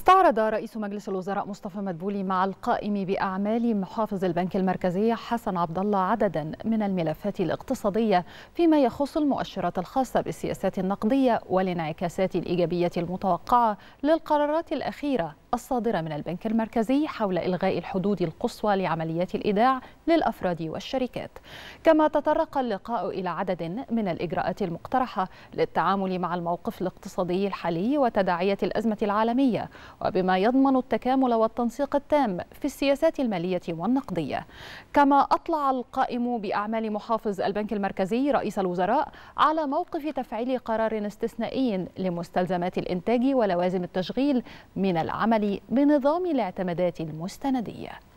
استعرض رئيس مجلس الوزراء مصطفى مدبولي مع القائم باعمال محافظ البنك المركزي حسن عبد الله عددا من الملفات الاقتصاديه فيما يخص المؤشرات الخاصه بالسياسات النقديه والانعكاسات الايجابيه المتوقعه للقرارات الاخيره الصادرة من البنك المركزي حول إلغاء الحدود القصوى لعمليات الإيداع للأفراد والشركات كما تطرق اللقاء إلى عدد من الإجراءات المقترحة للتعامل مع الموقف الاقتصادي الحالي وتداعية الأزمة العالمية وبما يضمن التكامل والتنسيق التام في السياسات المالية والنقدية كما أطلع القائم بأعمال محافظ البنك المركزي رئيس الوزراء على موقف تفعيل قرار استثنائي لمستلزمات الإنتاج ولوازم التشغيل من العمل العمل بنظام الاعتمادات المستنديه